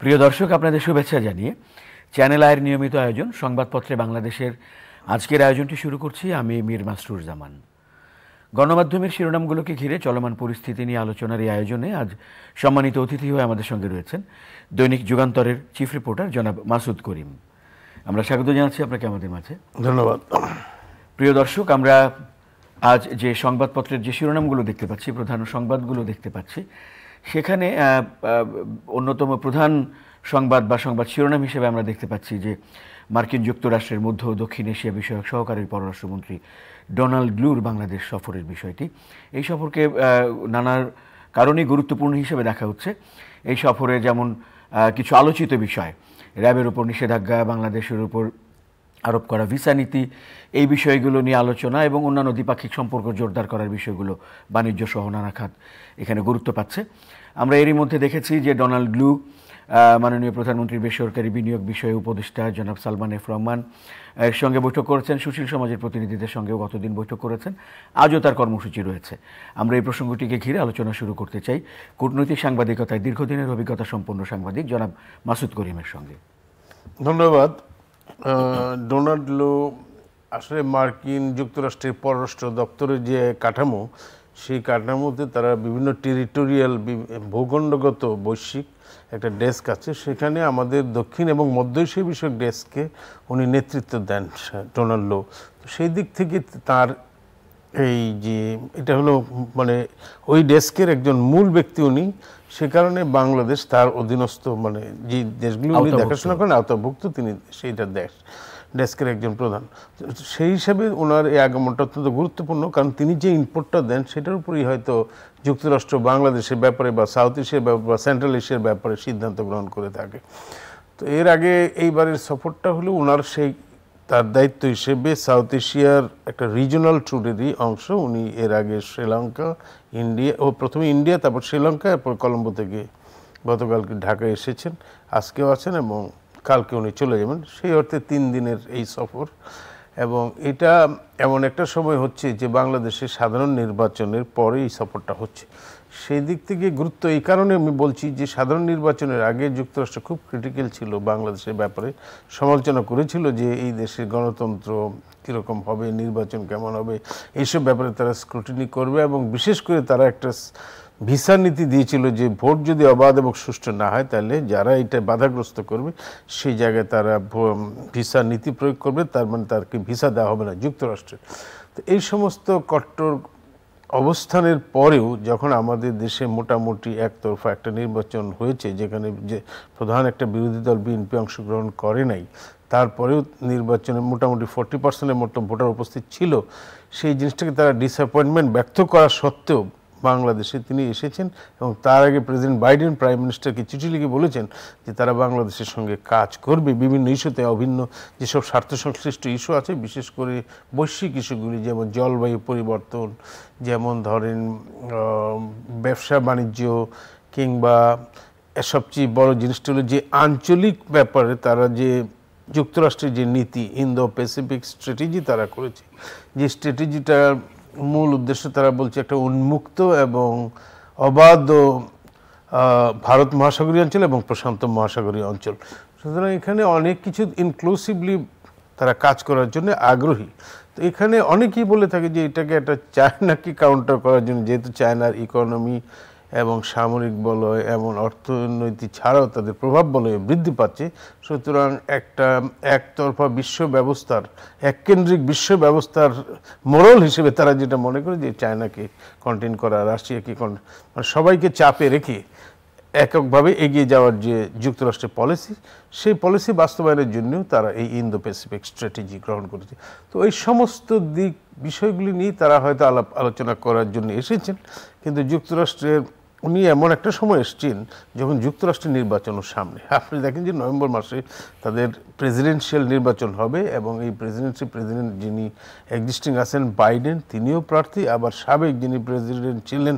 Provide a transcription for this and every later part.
প্রিয় দর্শক আপনাদের শুভেচ্ছা জানিয়ে চ্যানেল আয়ের নিয়মিত আয়োজন সংবাদপত্রে বাংলাদেশের আজকের আয়োজনটি শুরু করছি আমি মীর মাসরুর জামান গণমাধ্যমের শিরোনামগুলোকে ঘিরে চলমান পরিস্থিতি নিয়ে আলোচনার এই আয়োজনে আজ সম্মানিত অতিথি হয়ে আমাদের সঙ্গে রয়েছেন দৈনিক যুগান্তরের চিফ রিপোর্টার জনাব মাসুদ করিম আমরা স্বাগত জানাচ্ছি আপনাকে আমাদের মাঝে ধন্যবাদ প্রিয় দর্শক আমরা আজ যে সংবাদপত্রের যে শিরোনামগুলো দেখতে পাচ্ছি প্রধান সংবাদগুলো দেখতে পাচ্ছি সেখানে অন্যতম প্রধান সংবাদ বা সংবাদ শিরোনাম হিসেবে আমরা দেখতে পাচ্ছি যে মার্কিন যুক্তরাষ্ট্রের মধ্য দক্ষিণ এশিয়া বিষয়ক সহকারী পররাষ্ট্রমন্ত্রী ডোনাল্ড গ্লুর বাংলাদেশ সফরের বিষয়টি এই সফরকে নানার কারণেই গুরুত্বপূর্ণ হিসেবে দেখা হচ্ছে এই সফরে যেমন কিছু আলোচিত বিষয় র্যাবের উপর নিষেধাজ্ঞা বাংলাদেশের উপর আরোপ করা ভিসা নীতি এই বিষয়গুলো নিয়ে আলোচনা এবং অন্যান্য দ্বিপাক্ষিক সম্পর্ক জোরদার করার বিষয়গুলো বাণিজ্য সহ নানা খাত এখানে গুরুত্ব পাচ্ছে আমরা এরই মধ্যে দেখেছি যে ডোনাল্ড লু মাননীয় প্রধানমন্ত্রী বেসরকারি বিনিয়োগ বিষয়ে উপদেষ্টা জনাব সালমান এফ রহমান এর সঙ্গে বৈঠক করেছেন সুশীল সমাজের প্রতিনিধিদের সঙ্গেও গতদিন বৈঠক করেছেন আজও তার কর্মসূচি রয়েছে আমরা এই প্রসঙ্গটিকে ঘিরে আলোচনা শুরু করতে চাই কূটনৈতিক সাংবাদিকতায় দীর্ঘদিনের অভিজ্ঞতা সম্পন্ন সাংবাদিক জনাব মাসুদ করিমের সঙ্গে ধন্যবাদ ডোনাল্ড লো আসলে মার্কিন যুক্তরাষ্ট্রের পররাষ্ট্র দপ্তরের যে কাঠামো সেই কাঠামোতে তারা বিভিন্ন টেরিটোরিয়াল ভূখণ্ডগত বৈশ্বিক একটা ডেস্ক আছে সেখানে আমাদের দক্ষিণ এবং মধ্য এশিয়া বিষয়ক ডেস্কে উনি নেতৃত্ব দেন ডোনাল্ড লো সেই দিক থেকে তার এই যে এটা হলো মানে ওই ডেস্কের একজন মূল ব্যক্তি উনি সে কারণে বাংলাদেশ তার অধীনস্থ মানে যে দেশগুলো উনি দেখাশোনা করেন আওতাভুক্ত তিনি সেইটা দেশ ডেস্কের একজন প্রধান সেই হিসাবে ওনার এই আগমনটা অত্যন্ত গুরুত্বপূর্ণ কারণ তিনি যে ইনপুটটা দেন সেটার উপরই হয়তো যুক্তরাষ্ট্র বাংলাদেশের ব্যাপারে বা সাউথ এশিয়ার ব্যাপারে বা সেন্ট্রাল এশিয়ার ব্যাপারে সিদ্ধান্ত গ্রহণ করে থাকে তো এর আগে এইবারের সফরটা হলো ওনার সেই তার দায়িত্ব হিসেবে সাউথ এশিয়ার একটা রিজনাল ট্যুরেরই অংশ উনি এর আগে শ্রীলঙ্কা ইন্ডিয়া ও প্রথমে ইন্ডিয়া তারপর শ্রীলঙ্কা এরপর কলম্বো থেকে গতকালকে ঢাকায় এসেছেন আজকেও আছেন এবং কালকে উনি চলে যাবেন সেই অর্থে তিন দিনের এই সফর এবং এটা এমন একটা সময় হচ্ছে যে বাংলাদেশে সাধারণ নির্বাচনের পরে এই সফরটা হচ্ছে সেই দিক থেকে গুরুত্ব এই কারণে আমি বলছি যে সাধারণ নির্বাচনের আগে যুক্তরাষ্ট্র খুব ক্রিটিক্যাল ছিল বাংলাদেশের ব্যাপারে সমালোচনা করেছিল যে এই দেশের গণতন্ত্র কীরকম হবে নির্বাচন কেমন হবে এইসব ব্যাপারে তারা স্ক্রুটিনি করবে এবং বিশেষ করে তারা একটা ভিসা নীতি দিয়েছিল যে ভোট যদি অবাধ এবং সুষ্ঠু না হয় তাহলে যারা এটা বাধাগ্রস্ত করবে সেই জায়গায় তারা ভিসা নীতি প্রয়োগ করবে তার মানে তারকে ভিসা দেওয়া হবে না যুক্তরাষ্ট্রে তো এই সমস্ত কট্টর অবস্থানের পরেও যখন আমাদের দেশে মোটামুটি একতরফা একটা নির্বাচন হয়েছে যেখানে যে প্রধান একটা বিরোধী দল বিএনপি অংশগ্রহণ করে নাই তারপরেও নির্বাচনে মোটামুটি ফর্টি পার্সেন্টের মতো ভোটার উপস্থিত ছিল সেই জিনিসটাকে তারা ডিসঅ্যাপয়েন্টমেন্ট ব্যক্ত করা সত্ত্বেও বাংলাদেশে তিনি এসেছেন এবং তার আগে প্রেসিডেন্ট বাইডেন প্রাইম মিনিস্টারকে চিঠি লিখে বলেছেন যে তারা বাংলাদেশের সঙ্গে কাজ করবে বিভিন্ন ইস্যুতে অভিন্ন যেসব স্বার্থ সংশ্লিষ্ট ইস্যু আছে বিশেষ করে বৈশ্বিক ইস্যুগুলি যেমন জলবায়ু পরিবর্তন যেমন ধরেন ব্যবসা বাণিজ্য কিংবা সবচেয়ে বড় জিনিসটি হলো যে আঞ্চলিক ব্যাপারে তারা যে যুক্তরাষ্ট্রের যে নীতি ইন্দো প্যাসিফিক স্ট্র্যাটেজি তারা করেছে যে স্ট্র্যাটেজিটা মূল উদ্দেশ্য তারা বলছে একটা উন্মুক্ত এবং অবাধ ভারত মহাসাগরীয় অঞ্চল এবং প্রশান্ত মহাসাগরীয় অঞ্চল সুতরাং এখানে অনেক কিছু ইনক্লুসিভলি তারা কাজ করার জন্য আগ্রহী তো এখানে অনেকেই বলে থাকে যে এটাকে একটা চায়নাকে কাউন্টার করার জন্য যেহেতু চায়নার ইকোনমি এবং সামরিক বলয় এমন অর্থনৈতিক ছাড়াও তাদের প্রভাব বলয়ে বৃদ্ধি পাচ্ছে সুতরাং একটা একতরফা বিশ্ব ব্যবস্থার এককেন্দ্রিক বিশ্ব ব্যবস্থার মোরল হিসেবে তারা যেটা মনে করে যে চায়নাকে কন্টেন করা রাশিয়াকে কন্টেন মানে সবাইকে চাপে রেখে এককভাবে এগিয়ে যাওয়ার যে যুক্তরাষ্ট্রের পলিসি সেই পলিসি বাস্তবায়নের জন্যও তারা এই ইন্দো প্যাসিফিক স্ট্র্যাটেজি গ্রহণ করেছে তো এই সমস্ত দিক বিষয়গুলি নিয়ে তারা হয়তো আলাপ আলোচনা করার জন্য এসেছেন কিন্তু যুক্তরাষ্ট্রের উনি এমন একটা সময় এসছেন যখন যুক্তরাষ্ট্রের নির্বাচনের সামনে আপনি দেখেন যে নভেম্বর মাসে তাদের প্রেসিডেন্সিয়াল নির্বাচন হবে এবং এই প্রেসিডেন্সি প্রেসিডেন্ট যিনি এক্সিস্টিং আছেন বাইডেন তিনিও প্রার্থী আবার সাবেক যিনি প্রেসিডেন্ট ছিলেন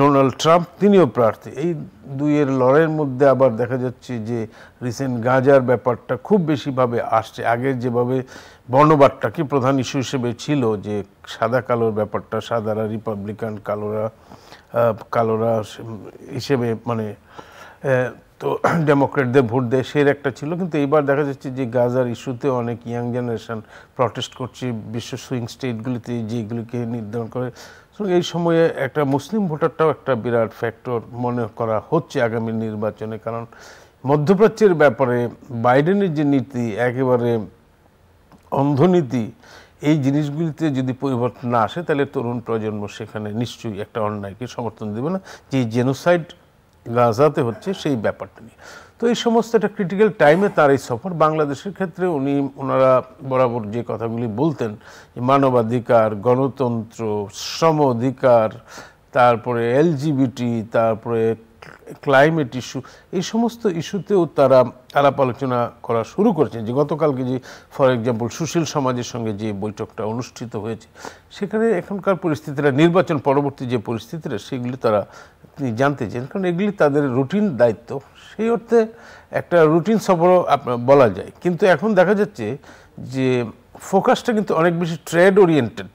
ডোনাল্ড ট্রাম্প তিনিও প্রার্থী এই দুইয়ের লড়াইয়ের মধ্যে আবার দেখা যাচ্ছে যে রিসেন্ট গাঁজার ব্যাপারটা খুব বেশিভাবে আসছে আগের যেভাবে বর্ণবাদটাকে প্রধান ইস্যু হিসেবে ছিল যে সাদা কালোর ব্যাপারটা সাদারা রিপাবলিকান কালোরা কালোরা হিসেবে মানে তো ডেমোক্রেটদের ভোট দেয় সের একটা ছিল কিন্তু এবার দেখা যাচ্ছে যে গাজার ইস্যুতে অনেক ইয়াং জেনারেশান প্রটেস্ট করছে বিশ্ব সুইং স্টেটগুলিতে যেগুলিকে নির্ধারণ করে এই সময়ে একটা মুসলিম ভোটারটাও একটা বিরাট ফ্যাক্টর মনে করা হচ্ছে আগামী নির্বাচনে কারণ মধ্যপ্রাচ্যের ব্যাপারে বাইডেনের যে নীতি একেবারে অন্ধনীতি এই জিনিসগুলিতে যদি পরিবর্তন না আসে তাহলে তরুণ প্রজন্ম সেখানে নিশ্চয়ই একটা অন্যায়কে সমর্থন দেবে না যে জেনোসাইড গাজাতে হচ্ছে সেই ব্যাপারটা নিয়ে তো এই সমস্ত একটা ক্রিটিক্যাল টাইমে তার এই সফর বাংলাদেশের ক্ষেত্রে উনি ওনারা বরাবর যে কথাগুলি বলতেন মানবাধিকার গণতন্ত্র শ্রম অধিকার তারপরে এলজিবিটি তারপরে ক্লাইমেট ইস্যু এই সমস্ত ইস্যুতেও তারা আলাপ আলোচনা করা শুরু করেছেন যে গতকালকে যে ফর এক্সাম্পল সুশীল সমাজের সঙ্গে যে বৈঠকটা অনুষ্ঠিত হয়েছে সেখানে এখনকার পরিস্থিতিটা নির্বাচন পরবর্তী যে পরিস্থিতিটা সেগুলি তারা তিনি জানতে চান কারণ এগুলি তাদের রুটিন দায়িত্ব সেই অর্থে একটা রুটিন সফরও বলা যায় কিন্তু এখন দেখা যাচ্ছে যে ফোকাসটা কিন্তু অনেক বেশি ট্রেড ওরিয়েন্টেড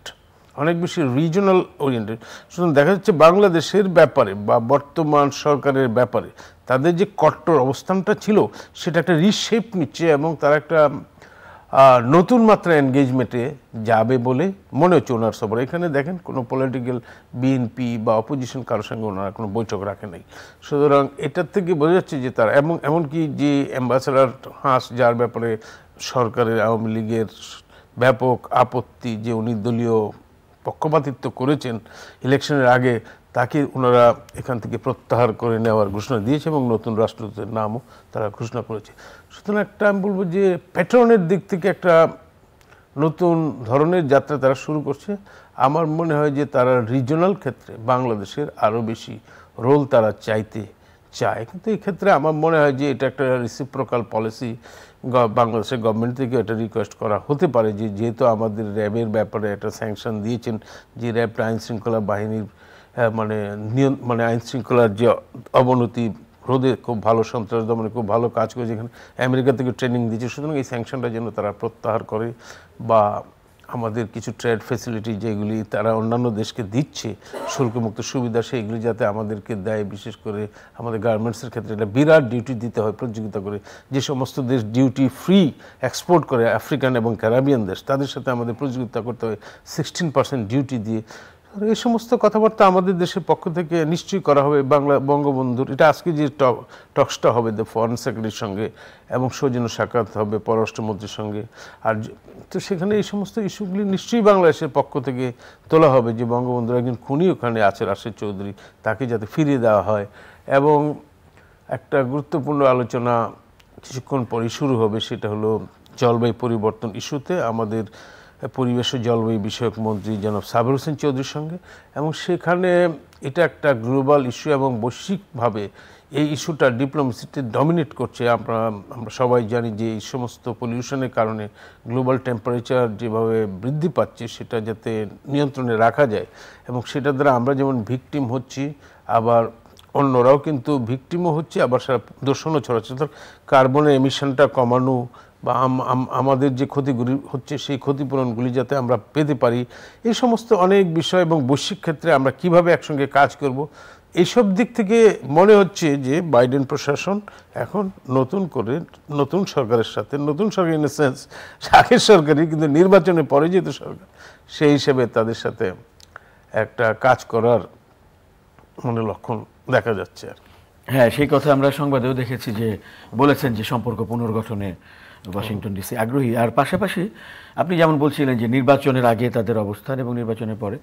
অনেক বেশি রিজনাল ওরিয়েন্টেড সুতরাং দেখা যাচ্ছে বাংলাদেশের ব্যাপারে বা বর্তমান সরকারের ব্যাপারে তাদের যে কট্টর অবস্থানটা ছিল সেটা একটা রিশেপ নিচ্ছে এবং তারা একটা নতুন মাত্রা এনগেজমেন্টে যাবে বলে মনে হচ্ছে ওনার সবার এখানে দেখেন কোনো পলিটিক্যাল বিএনপি বা অপোজিশন কারোর সঙ্গে ওনারা কোনো বৈঠক রাখে নাই সুতরাং এটার থেকে বোঝা যাচ্ছে যে তারা এবং এমনকি যে অ্যাম্বাসেডার হাঁস যার ব্যাপারে সরকারের আওয়ামী লীগের ব্যাপক আপত্তি যে উনি দলীয় পক্ষপাতিত্ব করেছেন ইলেকশনের আগে তাকে ওনারা এখান থেকে প্রত্যাহার করে নেওয়ার ঘোষণা দিয়েছে এবং নতুন রাষ্ট্রদূতের নামও তারা ঘোষণা করেছে সুতরাং একটা আমি বলবো যে প্যাটার্নের দিক থেকে একটা নতুন ধরনের যাত্রা তারা শুরু করছে আমার মনে হয় যে তারা রিজনাল ক্ষেত্রে বাংলাদেশের আরও বেশি রোল তারা চাইতে চায় কিন্তু এক্ষেত্রে আমার মনে হয় যে এটা একটা রিসিপ্রোকাল পলিসি বাংলাদেশের গভর্নমেন্ট থেকে এটা রিকোয়েস্ট করা হতে পারে যে যেহেতু আমাদের র্যাবের ব্যাপারে একটা স্যাংশন দিয়েছেন যে র্যাবটা আইনশৃঙ্খলা বাহিনীর মানে নিয়ন মানে আইনশৃঙ্খলার যে অবনতি রোদে খুব ভালো সন্ত্রাস দমনে খুব ভালো কাজ করে যেখানে আমেরিকা থেকে ট্রেনিং দিয়েছে সুতরাং এই স্যাংশনটা যেন তারা প্রত্যাহার করে বা আমাদের কিছু ট্রেড ফেসিলিটি যেগুলি তারা অন্যান্য দেশকে দিচ্ছে শুল্কমুক্ত সুবিধা সেইগুলি যাতে আমাদেরকে দেয় বিশেষ করে আমাদের গার্মেন্টসের ক্ষেত্রে এটা বিরাট ডিউটি দিতে হয় প্রতিযোগিতা করে যে সমস্ত দেশ ডিউটি ফ্রি এক্সপোর্ট করে আফ্রিকান এবং ক্যারাবিয়ান দেশ তাদের সাথে আমাদের প্রতিযোগিতা করতে হয় সিক্সটিন পার্সেন্ট ডিউটি দিয়ে এই সমস্ত কথাবার্তা আমাদের দেশের পক্ষ থেকে নিশ্চয়ই করা হবে বাংলা বঙ্গবন্ধুর এটা আজকে যে টক্সটা হবে দ্য ফরেন সেক্রেটারির সঙ্গে এবং সৌজন্য সাক্ষাৎ হবে পররাষ্ট্রমন্ত্রীর সঙ্গে আর তো সেখানে এই সমস্ত ইস্যুগুলি নিশ্চয়ই বাংলাদেশের পক্ষ থেকে তোলা হবে যে বঙ্গবন্ধুর একজন খুনি ওখানে আছে রাশেদ চৌধুরী তাকে যাতে ফিরিয়ে দেওয়া হয় এবং একটা গুরুত্বপূর্ণ আলোচনা কিছুক্ষণ পরই শুরু হবে সেটা হলো জলবায়ু পরিবর্তন ইস্যুতে আমাদের পরিবেশ ও জলবায়ু বিষয়ক মন্ত্রী জনাব সাবির হোসেন চৌধুরীর সঙ্গে এবং সেখানে এটা একটা গ্লোবাল ইস্যু এবং বৈশ্বিকভাবে এই ইস্যুটা ডিপ্লোমেসিতে ডমিনেট করছে আমরা আমরা সবাই জানি যে এই সমস্ত পলিউশনের কারণে গ্লোবাল টেম্পারেচার যেভাবে বৃদ্ধি পাচ্ছে সেটা যাতে নিয়ন্ত্রণে রাখা যায় এবং সেটা দ্বারা আমরা যেমন ভিকটিম হচ্ছি আবার অন্যরাও কিন্তু ভিকটিমও হচ্ছে আবার সারা দূষণও ছড়াচ্ছে কার্বনের এমিশনটা কমানো বা আমাদের যে ক্ষতিগুলি হচ্ছে সেই ক্ষতিপূরণগুলি যাতে আমরা পেতে পারি এই সমস্ত অনেক বিষয় এবং বৈশ্বিক ক্ষেত্রে আমরা কিভাবে একসঙ্গে কাজ করব এইসব দিক থেকে মনে হচ্ছে যে বাইডেন প্রশাসন এখন নতুন করে নতুন সরকারের সাথে নতুন সরকার ইন সেন্স আগের সরকারই কিন্তু নির্বাচনে পরে যেহেতু সরকার সেই হিসেবে তাদের সাথে একটা কাজ করার মানে লক্ষণ দেখা যাচ্ছে আর হ্যাঁ সেই কথা আমরা সংবাদেও দেখেছি যে বলেছেন যে সম্পর্ক পুনর্গঠনে ওয়াশিংটন ডিসি আগ্রহী আর পাশাপাশি আপনি যেমন বলছিলেন যে নির্বাচনের আগে তাদের অবস্থান এবং নির্বাচনের পরে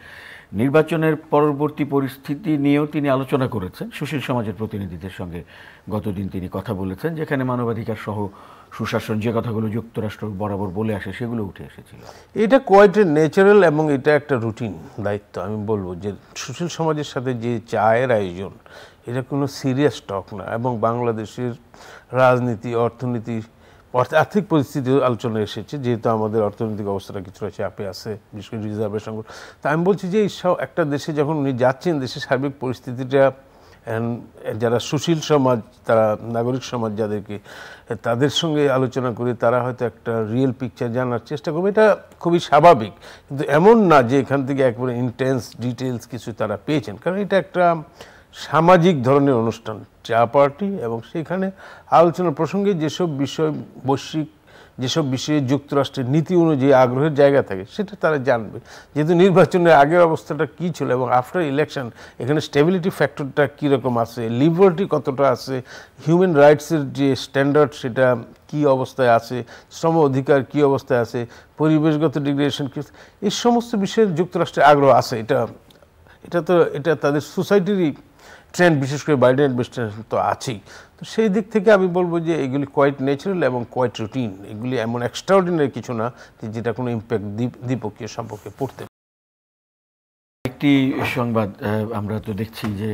নির্বাচনের পরবর্তী পরিস্থিতি নিয়েও তিনি আলোচনা করেছেন সুশীল সমাজের প্রতিনিধিদের সঙ্গে গতদিন তিনি কথা বলেছেন যেখানে মানবাধিকার সহ সুশাসন যে কথাগুলো যুক্তরাষ্ট্র বরাবর বলে আসে সেগুলো উঠে এসেছিল এটা কোয়াইট ন্যাচারাল এবং এটা একটা রুটিন দায়িত্ব আমি বলবো যে সুশীল সমাজের সাথে যে চায়ের আয়োজন এটা কোনো সিরিয়াস টক না এবং বাংলাদেশের রাজনীতি অর্থনীতি আর্থিক পরিস্থিতি আলোচনা এসেছে যেহেতু আমাদের অর্থনৈতিক অবস্থাটা রয়েছে আপে আছে বিশেষ করে রিজার্ভের সংকট তা আমি বলছি যে সব একটা দেশে যখন উনি যাচ্ছেন দেশের সার্বিক পরিস্থিতিটা যারা সুশীল সমাজ তারা নাগরিক সমাজ যাদেরকে তাদের সঙ্গে আলোচনা করে তারা হয়তো একটা রিয়েল পিকচার জানার চেষ্টা করবে এটা খুবই স্বাভাবিক কিন্তু এমন না যে এখান থেকে একবারে ইন্টেন্স ডিটেলস কিছু তারা পেয়েছেন কারণ এটা একটা সামাজিক ধরনের অনুষ্ঠান চা পার্টি এবং সেখানে আলোচনা প্রসঙ্গে যেসব বিষয় বৈশ্বিক যেসব বিষয়ে যুক্তরাষ্ট্রের নীতি অনুযায়ী আগ্রহের জায়গা থাকে সেটা তারা জানবে যেহেতু নির্বাচনের আগের অবস্থাটা কী ছিল এবং আফটার ইলেকশন এখানে স্টেবিলিটি ফ্যাক্টরটা কীরকম আছে লিবার্টি কতটা আছে হিউম্যান রাইটসের যে স্ট্যান্ডার্ড সেটা কি অবস্থায় আছে শ্রম অধিকার কি অবস্থায় আছে পরিবেশগত ডিগ্রেশন কী এই সমস্ত বিষয়ে যুক্তরাষ্ট্রে আগ্রহ আছে এটা এটা তো এটা তাদের সোসাইটিরই ট্রেন্ড বিশেষ করে বাইডেন অ্যাডমিনিস্ট্রেশন তো আছেই তো সেই দিক থেকে আমি বলবো যে এগুলি কোয়াইট ন্যাচারাল এবং কোয়াইট রুটিন এগুলি এমন এক্সট্রাঅর্ডিনারি কিছু না যেটা কোনো ইম্প্যাক্ট দ্বিপক্ষীয় সম্পর্কে পড়তে একটি সংবাদ আমরা তো দেখছি যে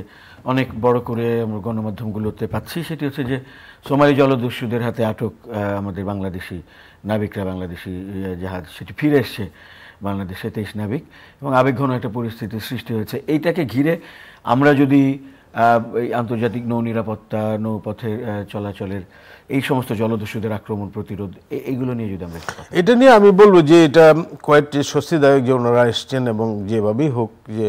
অনেক বড় করে আমরা গণমাধ্যমগুলোতে পাচ্ছি সেটি হচ্ছে যে সোমালি জলদস্যুদের হাতে আটক আমাদের বাংলাদেশি নাবিকরা বাংলাদেশি জাহাজ সেটি ফিরে এসছে বাংলাদেশে তেইশ নাবিক এবং আবেগঘন একটা পরিস্থিতির সৃষ্টি হয়েছে এইটাকে ঘিরে আমরা যদি এই আন্তর্জাতিক নৌ নিরাপত্তা নৌপথে চলাচলের এই সমস্ত জলদস্যুদের আক্রমণ প্রতিরোধ এইগুলো নিয়ে যদি আমরা এটা নিয়ে আমি বলবো যে এটা কয়েকটি স্বস্তিদায়ক যে ওনারা এসছেন এবং যেভাবেই হোক যে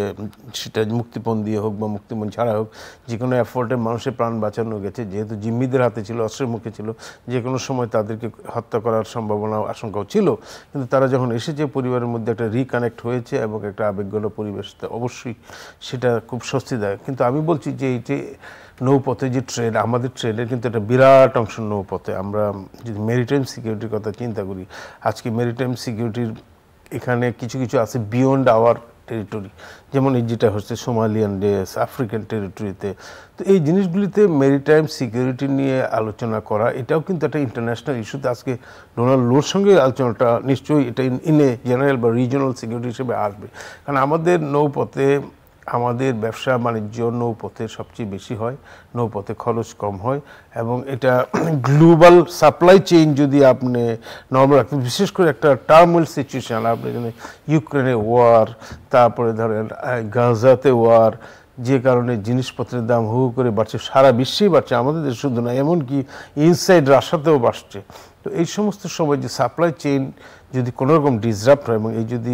সেটা মুক্তিপণ দিয়ে হোক বা মুক্তিপণ ছাড়া হোক যে কোনো অ্যাফোর্টে মানুষের প্রাণ বাঁচানো গেছে যেহেতু জিম্মিদের হাতে ছিল অস্ত্রের মুখে ছিল যে কোনো সময় তাদেরকে হত্যা করার সম্ভাবনা আশঙ্কাও ছিল কিন্তু তারা যখন এসেছে পরিবারের মধ্যে একটা রিকানেক্ট হয়েছে এবং একটা আবেগগণ পরিবেশ অবশ্যই সেটা খুব স্বস্তিদায়ক কিন্তু আমি বলছি যে এই যে নৌপথে যে ট্রেন আমাদের ট্রেনের কিন্তু একটা বিরাট অংশ নৌপথে আমরা যদি মেরিটাইম সিকিউরিটির কথা চিন্তা করি আজকে মেরিটাইম সিকিউরিটির এখানে কিছু কিছু আছে বিয়ন্ড আওয়ার টেরিটরি যেমন এই যেটা হচ্ছে সোমালিয়ান ডেস আফ্রিকান টেরিটরিতে তো এই জিনিসগুলিতে মেরিটাইম সিকিউরিটি নিয়ে আলোচনা করা এটাও কিন্তু একটা ইন্টারন্যাশনাল ইস্যুতে আজকে ডোনাল্ড লোর সঙ্গে আলোচনাটা নিশ্চয়ই এটা ইন এ জেনারেল বা রিজনাল সিকিউরিটি হিসেবে আসবে কারণ আমাদের নৌপথে আমাদের ব্যবসা বাণিজ্য নৌপথে সবচেয়ে বেশি হয় নৌপথে খরচ কম হয় এবং এটা গ্লোবাল সাপ্লাই চেইন যদি আপনি নর্মাল রাখেন বিশেষ করে একটা টার্মুয়াল সিচুয়েশান আপনি এখানে ইউক্রেনে ওয়ার তারপরে ধরেন গাজাতে ওয়ার যে কারণে জিনিসপত্রের দাম হু করে বাড়ছে সারা বিশ্বেই বাড়ছে আমাদের দেশ শুধু না এমনকি ইনসাইড রাশাতেও বাড়ছে তো এই সমস্ত সময় যে সাপ্লাই চেইন যদি কোনোরকম ডিসরাপ্ট হয় এবং এই যদি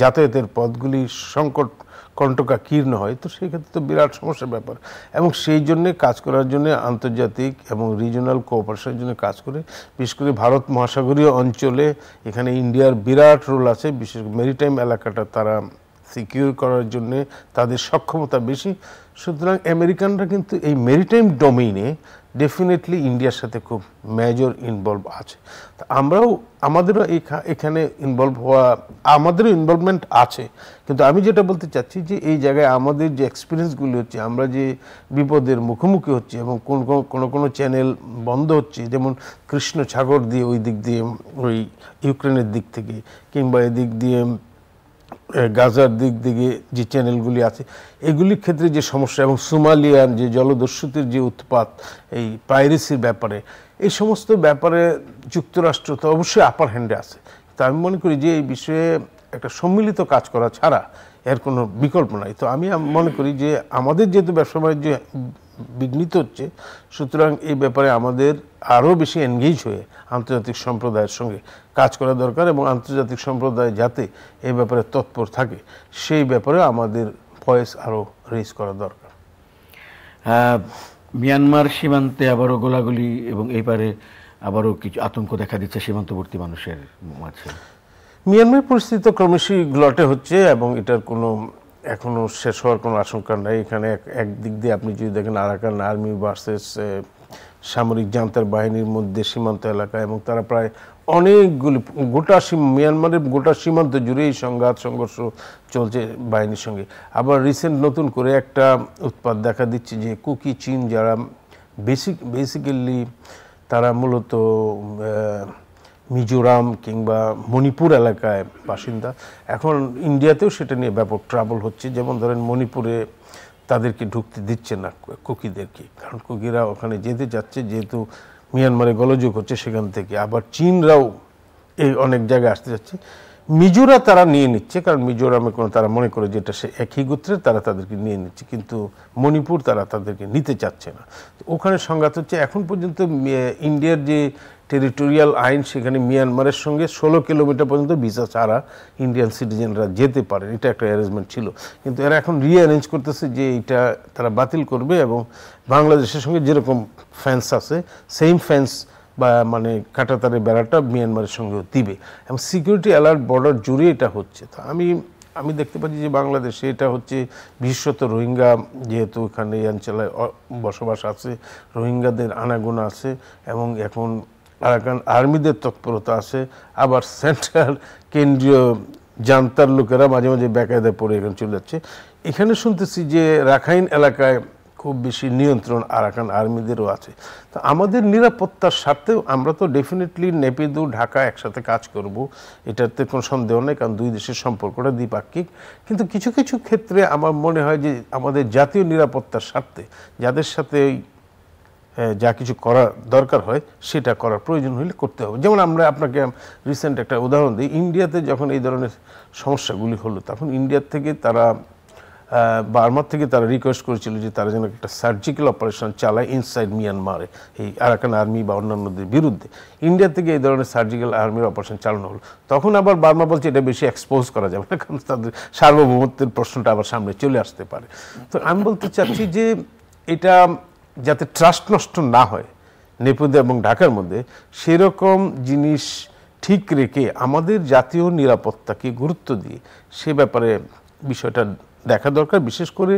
যাতায়াতের পথগুলি সংকট কণ্ঠকা কীর্ণ হয় তো সেই ক্ষেত্রে তো বিরাট সমস্যার ব্যাপার এবং সেই জন্য কাজ করার জন্য আন্তর্জাতিক এবং রিজনাল কোঅপারেশনের জন্য কাজ করে বিশেষ করে ভারত মহাসাগরীয় অঞ্চলে এখানে ইন্ডিয়ার বিরাট রোল আছে বিশেষ মেরিটাইম এলাকাটা তারা সিকিউর করার জন্য তাদের সক্ষমতা বেশি সুতরাং আমেরিকানরা কিন্তু এই মেরিটাইম ডোমেইনে ডেফিনেটলি ইন্ডিয়ার সাথে খুব মেজর ইনভলভ আছে তা আমরাও আমাদেরও এখানে ইনভলভ হওয়া আমাদেরও ইনভলভমেন্ট আছে কিন্তু আমি যেটা বলতে চাচ্ছি যে এই জায়গায় আমাদের যে এক্সপিরিয়েন্সগুলি হচ্ছে আমরা যে বিপদের মুখোমুখি হচ্ছি এবং কোন কোনো কোনো চ্যানেল বন্ধ হচ্ছে যেমন কৃষ্ণ সাগর দিয়ে ওই দিক দিয়ে ওই ইউক্রেনের দিক থেকে কিংবা এদিক দিয়ে গাজার দিক দিকে যে চ্যানেলগুলি আছে এগুলির ক্ষেত্রে যে সমস্যা এবং সোমালিয়ান যে জলদস্যুতির যে উৎপাত এই পাইরেসির ব্যাপারে এই সমস্ত ব্যাপারে যুক্তরাষ্ট্র তো অবশ্যই আপার হ্যান্ডে আছে তা আমি মনে করি যে এই বিষয়ে একটা সম্মিলিত কাজ করা ছাড়া এর কোনো বিকল্প নাই তো আমি মনে করি যে আমাদের যেহেতু ব্যবসা বাণিজ্য বিঘ্নিত হচ্ছে সুতরাং এই ব্যাপারে আমাদের আরও বেশি এনগেজ হয়ে আন্তর্জাতিক সম্প্রদায়ের সঙ্গে কাজ করা দরকার এবং আন্তর্জাতিক সম্প্রদায় যাতে এই ব্যাপারে তৎপর থাকে সেই ব্যাপারে আমাদের ভয়েস আরও রেজ করা দরকার মিয়ানমার সীমান্তে আবারও গোলাগুলি এবং এবারে আবারও কিছু আতঙ্ক দেখা দিচ্ছে সীমান্তবর্তী মানুষের মাঝে মিয়ানমার পরিস্থিতি তো ক্রমশই গ্লটে হচ্ছে এবং এটার কোনো এখনও শেষ হওয়ার কোনো আশঙ্কা নাই এখানে একদিক দিয়ে আপনি যদি দেখেন আরাকান আর্মি ভার্সেস সামরিক জান্তার বাহিনীর মধ্যে সীমান্ত এলাকা এবং তারা প্রায় অনেকগুলি গোটা মিয়ানমারের গোটা সীমান্ত জুড়ে এই সংঘাত সংঘর্ষ চলছে বাহিনীর সঙ্গে আবার রিসেন্ট নতুন করে একটা উৎপাদ দেখা দিচ্ছে যে কুকি চীন যারা বেসিক বেসিক্যালি তারা মূলত মিজোরাম কিংবা মণিপুর এলাকায় বাসিন্দা এখন ইন্ডিয়াতেও সেটা নিয়ে ব্যাপক ট্রাবল হচ্ছে যেমন ধরেন মণিপুরে তাদেরকে ঢুকতে দিচ্ছে না কুকিদেরকে কারণ কুকিরা ওখানে যেতে যাচ্ছে যেহেতু মিয়ানমারে গলযোগ হচ্ছে সেখান থেকে আবার চীনরাও এই অনেক জায়গায় আসতে যাচ্ছে মিজোরা তারা নিয়ে নিচ্ছে কারণ মিজোরামে কোনো তারা মনে করে যেটা সে একই গোত্রে তারা তাদেরকে নিয়ে নিচ্ছে কিন্তু মণিপুর তারা তাদেরকে নিতে চাচ্ছে না ওখানে সংঘাত হচ্ছে এখন পর্যন্ত ইন্ডিয়ার যে টেরিটোরিয়াল আইন সেখানে মিয়ানমারের সঙ্গে ষোলো কিলোমিটার পর্যন্ত ভিসা ছাড়া ইন্ডিয়ান সিটিজেনরা যেতে পারে এটা একটা অ্যারেঞ্জমেন্ট ছিল কিন্তু এরা এখন রিঅ্যারেঞ্জ করতেছে যে এটা তারা বাতিল করবে এবং বাংলাদেশের সঙ্গে যেরকম ফ্যান্স আছে সেম ফ্যান্স বা মানে কাটাতারের বেড়াটা মিয়ানমারের সঙ্গেও দিবে এবং সিকিউরিটি অ্যালার্ট বর্ডার জুড়ে এটা হচ্ছে তা আমি আমি দেখতে পাচ্ছি যে বাংলাদেশে এটা হচ্ছে বিশেষত রোহিঙ্গা যেহেতু এখানে এই অঞ্চলে বসবাস আছে রোহিঙ্গাদের আনাগোনা আছে এবং এখন আরাকান আর্মিদের তৎপরতা আছে আবার সেন্ট্রাল কেন্দ্রীয় জান্তার লোকেরা মাঝে মাঝে বেকায়দায় পড়ে এখানে চলে যাচ্ছে এখানে শুনতেছি যে রাখাইন এলাকায় খুব বেশি নিয়ন্ত্রণ আরাকান আর্মিদেরও আছে তো আমাদের নিরাপত্তার স্বার্থেও আমরা তো ডেফিনেটলি নেপিদু ঢাকা একসাথে কাজ করব এটাতে কোনো সন্দেহ নেই কারণ দুই দেশের সম্পর্কটা দ্বিপাক্ষিক কিন্তু কিছু কিছু ক্ষেত্রে আমার মনে হয় যে আমাদের জাতীয় নিরাপত্তার স্বার্থে যাদের সাথে যা কিছু করা দরকার হয় সেটা করার প্রয়োজন হলে করতে হবে যেমন আমরা আপনাকে রিসেন্ট একটা উদাহরণ দিই ইন্ডিয়াতে যখন এই ধরনের সমস্যাগুলি হলো তখন ইন্ডিয়ার থেকে তারা বার্মার থেকে তারা রিকোয়েস্ট করেছিল যে তারা যেন একটা সার্জিক্যাল অপারেশন চালায় ইনসাইড মিয়ানমারে এই আরাকান আর্মি বা অন্যান্যদের বিরুদ্ধে ইন্ডিয়া থেকে এই ধরনের সার্জিক্যাল আর্মির অপারেশন চালানো হলো তখন আবার বার্মা বলছে এটা বেশি এক্সপোজ করা যাবে না কারণ তাদের সার্বভৌমত্বের প্রশ্নটা আবার সামনে চলে আসতে পারে তো আমি বলতে চাচ্ছি যে এটা যাতে ট্রাস্ট নষ্ট না হয় নেপুদে এবং ঢাকার মধ্যে সেরকম জিনিস ঠিক রেখে আমাদের জাতীয় নিরাপত্তাকে গুরুত্ব দিয়ে সে ব্যাপারে বিষয়টা দেখা দরকার বিশেষ করে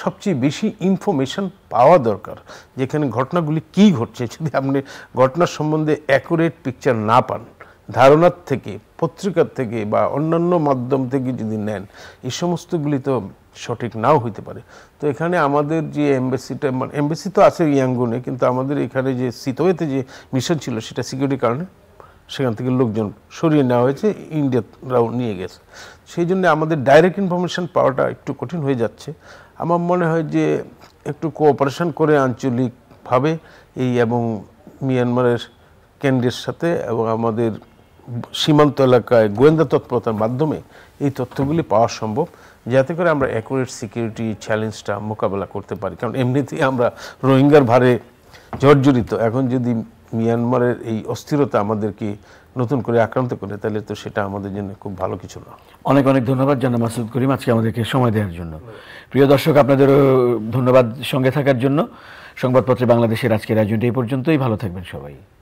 সবচেয়ে বেশি ইনফরমেশন পাওয়া দরকার যেখানে ঘটনাগুলি কি ঘটছে যদি আপনি ঘটনার সম্বন্ধে অ্যাকুরেট পিকচার না পান ধারণার থেকে পত্রিকার থেকে বা অন্যান্য মাধ্যম থেকে যদি নেন এই সমস্তগুলি তো সঠিক নাও হইতে পারে তো এখানে আমাদের যে এমবেসিটা মানে এমবেসি তো আছে ইয়াঙ্গুনে কিন্তু আমাদের এখানে যে সিতোয়েতে যে মিশন ছিল সেটা সিকিউরিটির কারণে সেখান থেকে লোকজন সরিয়ে নেওয়া হয়েছে ইন্ডিয়ারাও নিয়ে গেছে সেই জন্য আমাদের ডাইরেক্ট ইনফরমেশান পাওয়াটা একটু কঠিন হয়ে যাচ্ছে আমার মনে হয় যে একটু কোঅপারেশন করে আঞ্চলিকভাবে এই এবং মিয়ানমারের কেন্দ্রের সাথে এবং আমাদের সীমান্ত এলাকায় গোয়েন্দা তৎপরতার মাধ্যমে এই তথ্যগুলি পাওয়া সম্ভব যাতে করে আমরা অ্যাকুরেট সিকিউরিটি চ্যালেঞ্জটা মোকাবেলা করতে পারি কারণ এমনিতেই আমরা রোহিঙ্গার ভারে জর্জরিত এখন যদি মিয়ানমারের এই অস্থিরতা আমাদেরকে নতুন করে আক্রান্ত করে তাহলে তো সেটা আমাদের জন্য খুব ভালো কিছু না অনেক অনেক ধন্যবাদ জানা মাসুদ করিম আজকে আমাদেরকে সময় দেওয়ার জন্য প্রিয় দর্শক আপনাদেরও ধন্যবাদ সঙ্গে থাকার জন্য সংবাদপত্রে বাংলাদেশের আজকের আয়োজনটা এই পর্যন্তই ভালো থাকবেন সবাই